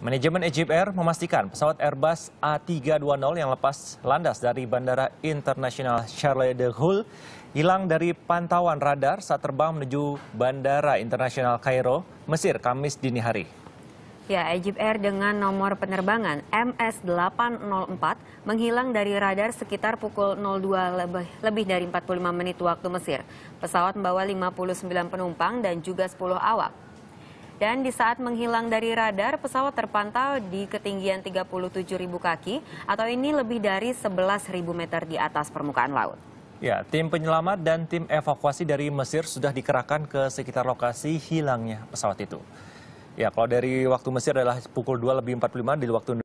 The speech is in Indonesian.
Manajemen Egypt Air memastikan pesawat Airbus A320 yang lepas landas dari Bandara Internasional Charles de Gaulle hilang dari pantauan radar saat terbang menuju Bandara Internasional Kairo, Mesir, Kamis dini hari. Ya, Egypt Air dengan nomor penerbangan MS804 menghilang dari radar sekitar pukul 02 lebih, lebih dari 45 menit waktu Mesir. Pesawat membawa 59 penumpang dan juga 10 awak. Dan di saat menghilang dari radar, pesawat terpantau di ketinggian 37.000 kaki atau ini lebih dari 11.000 meter di atas permukaan laut. Ya, tim penyelamat dan tim evakuasi dari Mesir sudah dikerahkan ke sekitar lokasi hilangnya pesawat itu. Ya, kalau dari waktu Mesir adalah pukul 2 lebih 45 di waktu